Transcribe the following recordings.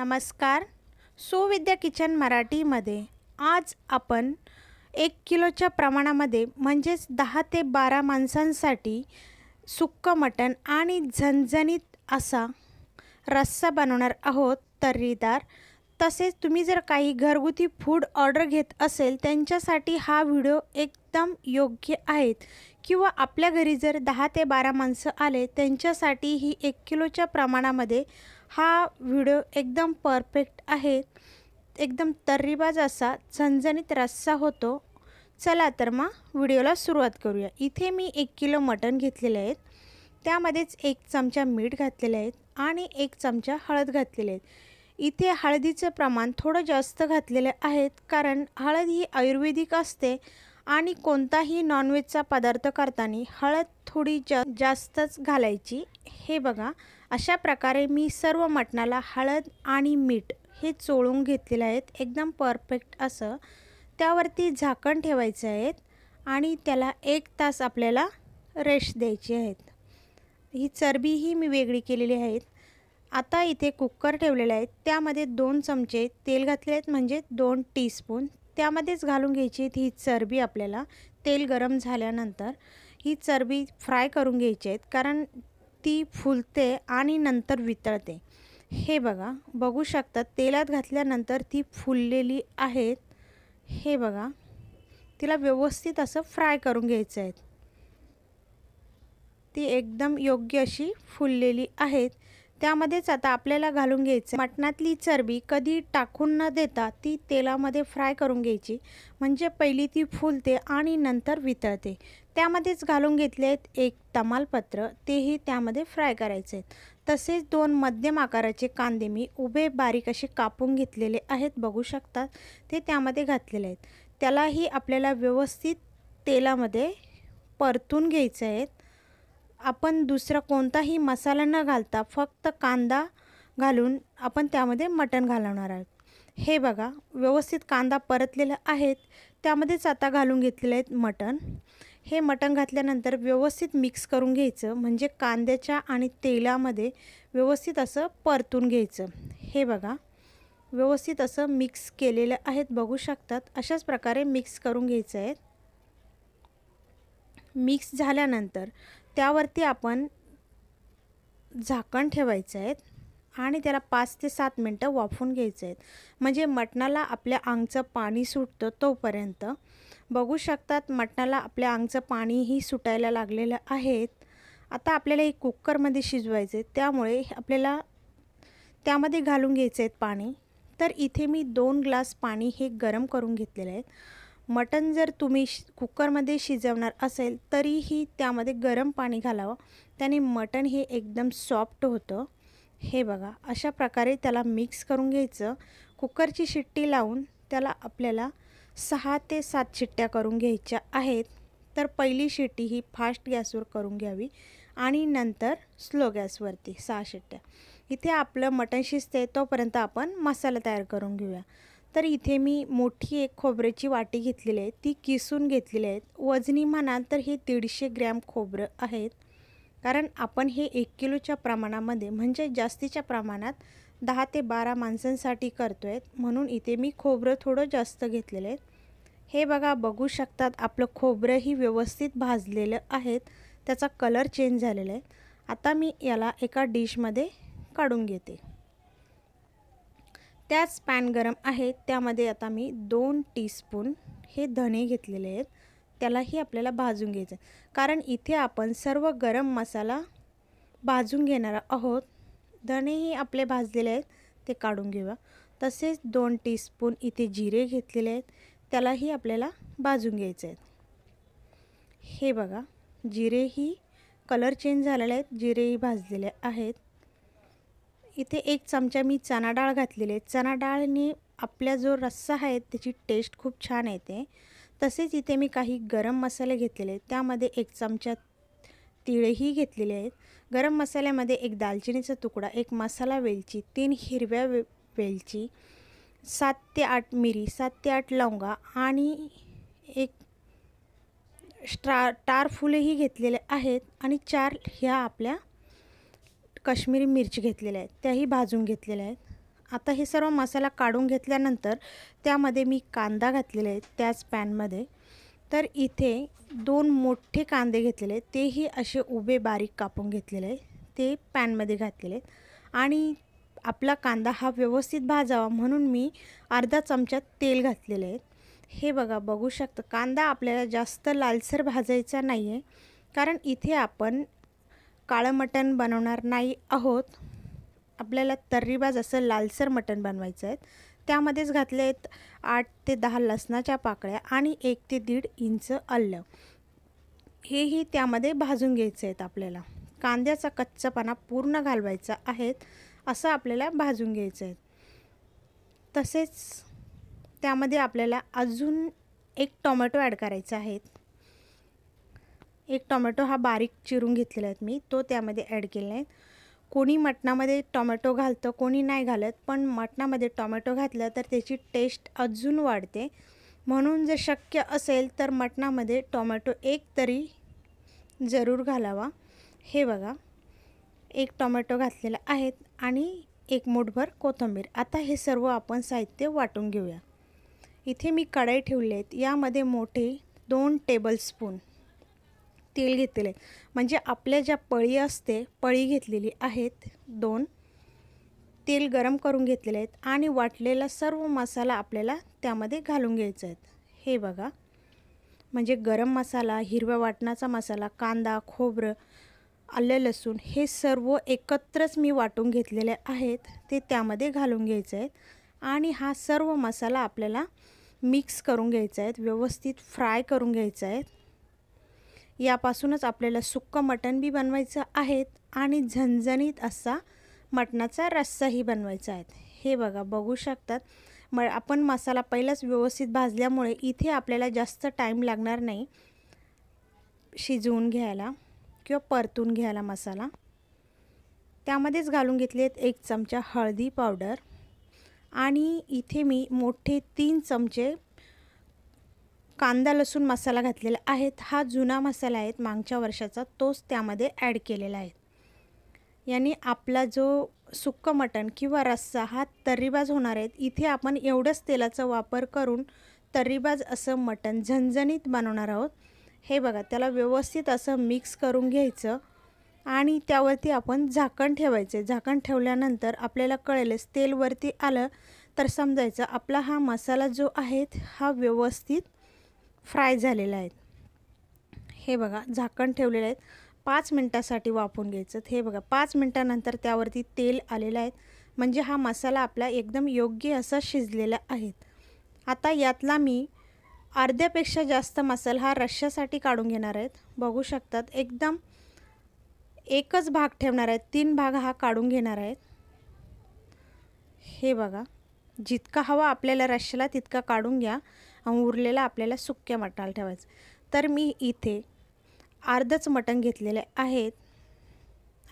नमस्कार सुविद्या किचन मराठीमध्ये आज आपण एक किलोच्या प्रमाणामध्ये म्हणजेच दहा ते बारा माणसांसाठी सुक्क मटण आणि झणझणीत असा रस्सा बनवणार आहोत तर्रीदार तसेच तुम्ही जर काही घरगुती फूड ऑर्डर घेत असेल त्यांच्यासाठी हा व्हिडिओ एकदम योग्य आहेत किंवा आपल्या घरी जर दहा ते बारा माणसं आले त्यांच्यासाठी ही एक किलोच्या प्रमाणामध्ये हा व्हिडिओ एकदम परफेक्ट आहे एकदम तर्रीबाज असा झणझणीत रस्सा होतो चला तर मग व्हिडिओला सुरुवात करूया इथे मी एक किलो मटण घेतलेले आहेत त्यामध्येच एक चमचा मीठ घातलेले आहेत आणि एक चमचा हळद घातलेले आहेत इथे हळदीचं प्रमाण थोडं जास्त घातलेले आहेत कारण हळद ही आयुर्वेदिक असते आणि कोणताही नॉनव्हेजचा पदार्थ करताना हळद थोडी जा जास्तच घालायची हे बघा अशा प्रकारे मी सर्व मटणाला हळद आणि मीठ हे चोळून घेतलेलं आहेत एकदम परफेक्ट असं त्यावरती झाकण ठेवायचं आहेत आणि त्याला एक तास आपल्याला रेस्ट द्यायची आहेत ही चरबीही मी वेगळी केलेली आहेत आता इथे कुकर ठेवलेले आहेत त्यामध्ये दोन चमचे तेल घातले आहेत म्हणजे दोन टीस्पून त्यामध्येच घालून घ्यायची ही चरबी आपल्याला तेल गरम झाल्यानंतर ही चरबी फ्राय करून घ्यायची आहेत कारण ती फुलते आणि नंतर वितळते हे बघा बघू शकतात तेलात घातल्यानंतर ती फुललेली आहेत हे बघा तिला व्यवस्थित असं फ्राय करून घ्यायचं आहे ती एकदम योग्य अशी फुललेली आहेत त्यामध्येच आता आपल्याला घालून घ्यायचं मटणातली चरबी कधी टाकून न देता ती तेलामध्ये फ्राय करून घ्यायची म्हणजे पहिली ती फुलते आणि नंतर वितळते त्यामध्येच घालून घेतलेत एक तमालपत्र तेही त्यामध्ये फ्राय करायचे आहेत तसेच दोन मध्यम आकाराचे कांदे मी उभे बारीक असे कापून घेतलेले आहेत बघू शकतात ते त्यामध्ये घातलेले आहेत त्यालाही आपल्याला व्यवस्थित तेलामध्ये परतून घ्यायचे आहेत आपण दुसरा कोणताही मसाला न घालता फक्त कांदा घालून आपण त्यामध्ये मटण घालवणार आहोत हे बघा व्यवस्थित कांदा परतलेला आहेत त्यामध्येच आता घालून घेतलेले आहेत मटण हे मटण घातल्यानंतर व्यवस्थित मिक्स करून घ्यायचं म्हणजे कांद्याच्या आणि तेलामध्ये व्यवस्थित असं परतून घ्यायचं हे बघा व्यवस्थित असं मिक्स केलेलं आहेत बघू शकतात अशाच प्रकारे मिक्स करून घ्यायचं आहे मिक्स झाल्यानंतर त्यावरती आपण झाकण ठेवायचं आहे आणि त्याला पाच ते सात मिनटं वाफून घ्यायचं आहेत म्हणजे मटणाला आपल्या अंगचं पाणी सुटतं तोपर्यंत बघू शकतात मटणाला आपल्या अंगचं पाणीही सुटायला लागलेलं ला आहेत आता आपल्याला हे कुकरमध्ये शिजवायचे त्यामुळे आपल्याला त्यामध्ये घालून घ्यायचं आहेत पाणी तर इथे मी दोन ग्लास पाणी हे गरम करून घेतलेलं आहे मटण जर तुम्ही शि कुकरमध्ये शिजवणार असेल तरीही त्यामध्ये गरम पाणी घालावं त्याने मटण हे एकदम सॉफ्ट होतं हे बघा अशा प्रकारे त्याला मिक्स करून घ्यायचं कुकरची शिट्टी लावून त्याला आपल्याला सहा ते सात शिट्ट्या करून घ्यायच्या आहेत तर पहिली शिट्टी ही फास्ट गॅसवर करून घ्यावी आणि नंतर स्लो गॅसवरती सहा शिट्ट्या इथे आपलं मटण शिजते तोपर्यंत आपण मसाला तयार करून घेऊया तर इथे मी मोठी एक खोबऱ्याची वाटी घेतलेली आहे ती किसून घेतलेली आहेत वजनी म्हणाल तर हे दीडशे ग्रॅम खोबरं आहेत कारण आपण हे एक किलोच्या प्रमाणामध्ये म्हणजे जास्तीच्या प्रमाणात दहा ते बारा माणसांसाठी करतो आहेत म्हणून इथे मी खोबरं थोडं जास्त घेतलेलं आहे हे बघा बघू शकतात आपलं खोबरंही व्यवस्थित भाजलेलं आहेत त्याचा कलर चेंज झालेला आहे आता मी याला एका डिशमध्ये काढून घेते त्याच पॅन गरम आहे त्यामध्ये आता मी दोन टीस्पून हे धणे घेतलेले आहेत त्यालाही आपल्याला भाजून घ्यायचं कारण इथे आपण सर्व गरम मसाला भाजून घेणार आहोत धणेही आपले भाजलेले आहेत ते काढून घेऊया तसेच दोन टीस्पून इथे जिरे घेतलेले आहेत त्यालाही आपल्याला भाजून घ्यायचे आहेत हे बघा जिरेही कलर चेंज झालेले आहेत जिरेही भाजलेले आहेत इथे एक चमचा मी चना डाळ घातलेली आहे चणा डाळने आपल्या जो रस्सा आहे त्याची टेस्ट खूप छान येते तसेच इथे मी काही गरम मसाले घेतलेले आहेत त्यामध्ये एक चमचा तिळेही घेतलेले आहेत गरम मसाल्यामध्ये एक दालचिनीचा तुकडा एक मसाला वेलची तीन हिरव्या वे वेलची सात ते आठ मिरी सात ते आठ लवंगा आणि एक स्ट्रा टार फुलेही घेतलेले आहेत आणि चार ह्या आपल्या काश्मीरी मिरची घेतलेल्या आहेत त्याही भाजून घेतलेल्या आहेत आता हे सर्व मसाला काढून घेतल्यानंतर त्यामध्ये मी कांदा घातलेला आहे त्याच पॅनमध्ये तर इथे दोन मोठे कांदे घेतलेले आहेत तेही असे उभे बारीक कापून घेतलेले आहेत ते पॅनमध्ये घातलेले आहेत आणि आपला कांदा हा व्यवस्थित भाजावा म्हणून मी अर्धा चमचा तेल घातलेले आहेत हे बघा बघू शकतं कांदा आपल्याला जास्त लालसर भाजायचा नाही आहे कारण इथे आपण काळं मटण बनवणार नाही आहोत आपल्याला तर्रीबाज असं लालसर मटण बनवायचं आहे त्यामध्येच घातले आहेत आठ ते दहा लसणाच्या पाकळ्या आणि एक ते दीड इंच अल्लं हेही त्यामध्ये भाजून घ्यायचं आहेत आपल्याला कांद्याचा कच्चापणा पूर्ण घालवायचा आहेत असं आपल्याला भाजून घ्यायचं आहे तसेच त्यामध्ये आपल्याला अजून एक टोमॅटो ॲड करायचा आहे एक टोमॅटो हा बारीक चिरून घेतलेला आहेत मी तो त्यामध्ये ॲड केलेला आहे कोणी मटणामध्ये टोमॅटो घालतं कोणी नाही घालत पण मटणामध्ये टोमॅटो घातलं तर त्याची टेस्ट अजून वाढते म्हणून जर शक्य असेल तर मटणामध्ये टोमॅटो एक तरी जरूर घालावा हे बघा एक टोमॅटो घातलेला आहेत आणि एक मुठभर कोथिंबीर आता हे सर्व आपण साहित्य वाटून घेऊया इथे मी कढाई ठेवली आहेत यामध्ये मोठे दोन टेबलस्पून तेल घेतलेलं आहे म्हणजे आपल्या ज्या पळी असते पळी घेतलेली आहेत दोन तेल गरम करून घेतलेले आहेत आणि वाटलेला सर्व मसाला आपल्याला त्यामध्ये घालून घ्यायचा आहेत हे बघा म्हणजे गरम मसाला हिरव्या वाटणाचा मसाला कांदा खोबरं आलं लसूण हे सर्व एकत्रच मी वाटून घेतलेले आहेत ते त्यामध्ये घालून घ्यायचे आहेत आणि हा सर्व मसाला आपल्याला मिक्स करून घ्यायचा आहे व्यवस्थित फ्राय करून घ्यायचा आहे यापासूनच आपल्याला सुक्कं मटण बी बनवायचं आहेत आणि झणझणीत असा मटणाचा रस्साही बनवायचा आहे हे बघा बघू शकतात म आपण मसाला पहिलाच व्यवस्थित भाजल्यामुळे इथे आपल्याला जास्त टाईम लागणार नाही शिजवून घ्यायला किंवा परतून घ्यायला मसाला त्यामध्येच घालून घेतले आहेत एक चमचा हळदी पावडर आणि इथे मी मोठे तीन चमचे कांदा लसूण मसाला घातलेला आहे हा जुना मसाला आहे मागच्या वर्षाचा तोच त्यामध्ये ॲड केलेला आहे यांनी आपला जो सुक्क मटण किंवा रस्सा हा तर्रीबाज होणार आहेत इथे आपण एवढंच तेलाचा वापर करून तर्रीबाज असं मटण झणझणीत बनवणार आहोत हे बघा त्याला व्यवस्थित असं मिक्स करून घ्यायचं आणि त्यावरती आपण झाकण ठेवायचे झाकण ठेवल्यानंतर आपल्याला कळेलच तेलवरती आलं तर समजायचं आपला हा मसाला जो आहे हा व्यवस्थित फ्राय झालेले आहेत हे बघा झाकण ठेवलेलं आहे पाच मिनटासाठी वापरून घ्यायचं हे बघा पाच मिनटानंतर त्यावरती तेल आलेलं आहे म्हणजे हा मसाला आपला एकदम योग्य असा शिजलेला आहे आता यातला मी अर्ध्यापेक्षा जास्त मसाला हा रश्श्यासाठी काढून घेणार आहेत बघू शकतात एकदम एकच भाग ठेवणार आहेत तीन भाग हा काढून घेणार आहेत हे बघा जितका हवा आपल्याला रश्श्याला तितका काढून घ्या उरलेला आपल्याला सुक्या मटाला ठेवायचं तर मी इथे अर्धंच मटण घेतलेले आहेत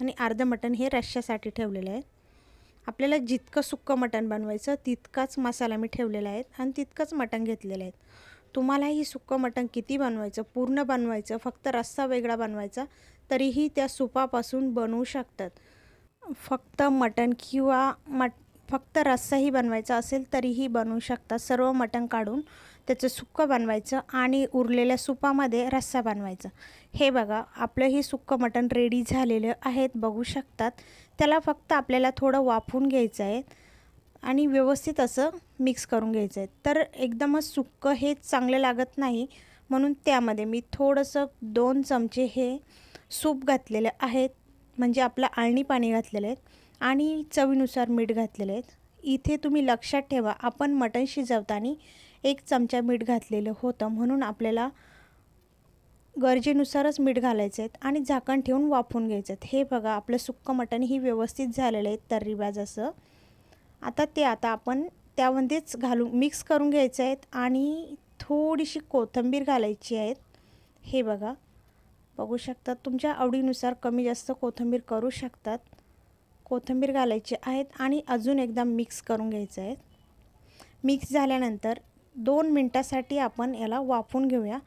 आणि अर्धं मटण हे रश्श्यासाठी ठेवलेलं आहे आपल्याला जितकं सुक्कं मटण बनवायचं तितकाच मसाला मी ठेवलेला आहे आणि तितकंच मटण घेतलेलं आहे तुम्हाला ही सुक्कं मटण किती बनवायचं पूर्ण बनवायचं फक्त रस्सा वेगळा बनवायचा तरीही त्या सुपापासून बनवू शकतात फक्त मटण किंवा मट फक्त रस्साही बनवायचा असेल तरीही बनवू शकता सर्व मटण काढून त्याचं सुक्कं बनवायचं आणि उरलेल्या सुपामध्ये रस्सा बनवायचा हे बघा आपलं हे सुक्कं मटण रेडी झालेलं आहेत बघू शकतात त्याला फक्त आपल्याला थोडं वाफून घ्यायचं आहे आणि व्यवस्थित असं मिक्स करून घ्यायचं आहे तर एकदमच सुक्कं हे चांगलं लागत नाही म्हणून त्यामध्ये मी थोडंसं दोन चमचे हे सूप घातलेलं आहेत म्हणजे आपलं आळणी पाणी घातलेलं आहे आणि चवीनुसार मीठ घातलेले आहेत इथे तुम्ही लक्षात ठेवा आपण मटण शिजवताना एक चमचा मीठ घातलेलं होतं म्हणून आपल्याला गरजेनुसारच मीठ घालायचं आहेत आणि झाकण ठेवून वाफून घ्यायचं आहेत हे बघा आपलं सुक्कं मटण ही व्यवस्थित झालेलं आहे तर्रीबाज असं आता ते आता आपण त्यामध्येच घालून मिक्स करून घ्यायचं आहेत आणि थोडीशी कोथंबीर घालायची आहेत हे बघा बघू शकतात तुमच्या आवडीनुसार कमी जास्त कोथंबीर करू शकतात कोथिंबीर घालायची आहेत आणि अजून एकदा मिक्स करून घ्यायचं आहे मिक्स झाल्यानंतर दोन मिनटासाठी आपण याला वाफून घेऊया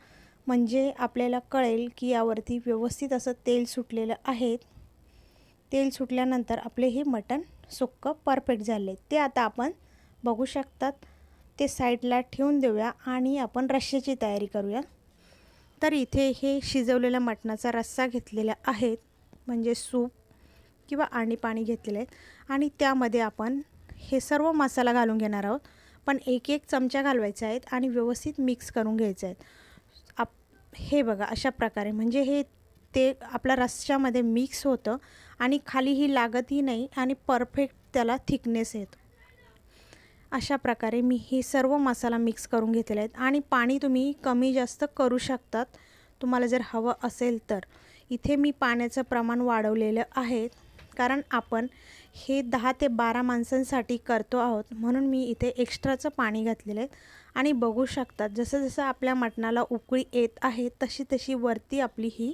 म्हणजे आपल्याला कळेल की यावरती व्यवस्थित असं तेल सुटलेलं आहे तेल सुटल्यानंतर आपले हे मटण सुक्कं परफेक्ट झाले ते आता आपण बघू शकतात ते साईडला ठेवून देऊया आणि आपण रश्श्याची तयारी करूया तर इथे हे शिजवलेल्या मटणाचा रस्सा घेतलेला आहे म्हणजे सूप किंवा आणि पाणी घेतलेले आहेत आणि त्यामध्ये आपण हे सर्व मसाला घालून घेणार आहोत पण एक एक चमचा घालवायचा आहेत आणि व्यवस्थित मिक्स करून घ्यायचे आहेत आप हे बघा अशा प्रकारे म्हणजे हे ते आपल्या रस्स्यामध्ये मिक्स होतं आणि खाली ही लागतही नाही आणि परफेक्ट त्याला थिकनेस येतो अशा प्रकारे मी हे सर्व मसाला मिक्स करून घेतलेले आहेत आणि पाणी तुम्ही कमी जास्त करू शकतात तुम्हाला जर हवं असेल तर इथे मी पाण्याचं प्रमाण वाढवलेलं आहे कारण आपण हे दहा ते बारा माणसांसाठी करतो आहोत म्हणून मी इथे एक्स्ट्राचं पाणी घातलेलं आहे आणि बघू शकतात जसं जसं आपल्या मटणाला उकळी येत आहे तशी तशी वरती आपली ही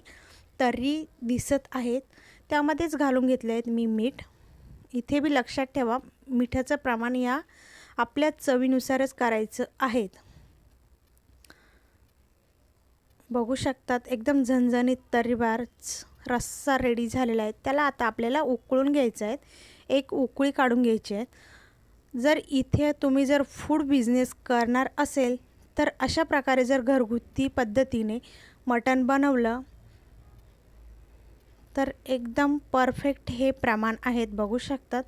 तर्री दिसत आहेत त्यामध्येच घालून घेतले आहेत मी मीठ इथे बी लक्षात ठेवा मिठाचं प्रमाण या आपल्या चवीनुसारच करायचं आहेत बघू शकतात एकदम झणझणीत तर्रीबारच रस्सा रेडी झालेला आहे त्याला आता आपल्याला उकळून घ्यायचं आहे एक उकळी काढून घ्यायची आहे जर इथे तुम्ही जर फूड बिझनेस करणार असेल तर अशा प्रकारे जर घरगुती पद्धतीने मटण बनवलं तर एकदम परफेक्ट हे प्रमाण आहेत बघू शकतात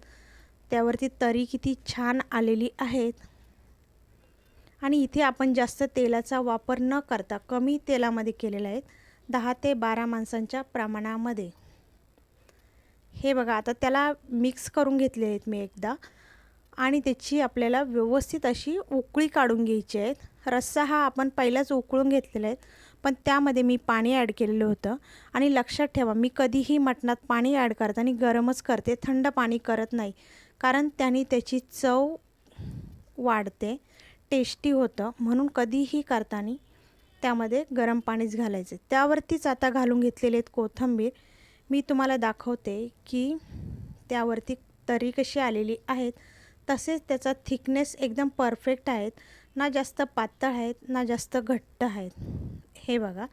त्यावरती तरी किती छान आलेली आहेत आणि इथे आपण जास्त तेलाचा वापर न करता कमी तेलामध्ये केलेला आहे दहा ते बारा माणसांच्या प्रमाणामध्ये हे बघा आता त्याला मिक्स करून घेतले आहेत मी एकदा आणि त्याची आपल्याला व्यवस्थित अशी उकळी काढून घ्यायची आहेत रस्सा हा आपण पहिलाच उकळून घेतलेला आहे पण त्यामध्ये मी पाणी ॲड केलेलं होतं आणि लक्षात ठेवा मी कधीही मटणात पाणी ॲड करताना गरमच करते थंड पाणी करत नाही कारण त्याने त्याची चव वाढते टेस्टी होतं म्हणून कधीही करताना त्यामध्ये गरम पाणीच घालायचं त्यावरतीच आता घालून घेतलेले आहेत कोथंबीर मी तुम्हाला दाखवते की त्यावरती तरी कशी आलेली आहेत तसेच त्याचा थिकनेस एकदम परफेक्ट आहेत ना जास्त पातळ आहेत ना जास्त घट्ट आहेत हे बघा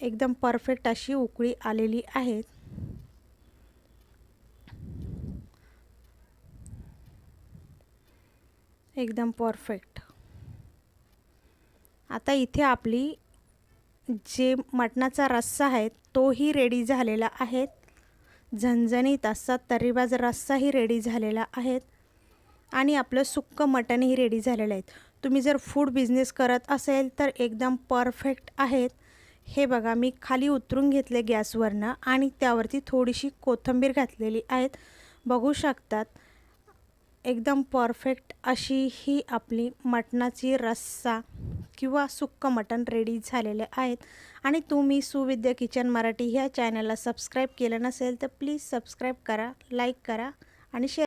एकदम परफेक्ट अशी उकळी आलेली आहेत एकदम परफेक्ट आता इथे आपली जे मटणाचा रस्सा आहे तोही रेडी झालेला आहे झणझणीत असा तरीबाज रस्साही रेडी झालेला आहे आणि आपलं सुक्कं मटणही रेडी झालेलं आहे तुम्ही जर फूड बिझनेस करत असेल तर एकदम परफेक्ट आहेत हे बघा मी खाली उतरून घेतले गॅसवरनं आणि त्यावरती थोडीशी कोथंबीर घातलेली आहेत बघू शकतात एकदम परफेक्ट अशी ही आपली मटणाची रस्सा किंवा सुक्क मटन रेडी झालेले आहेत आणि तुम्ही सुविद्या किचन मराठी ह्या चॅनलला सबस्क्राईब केलं नसेल तर प्लीज सबस्क्राईब करा लाईक करा आणि शेअर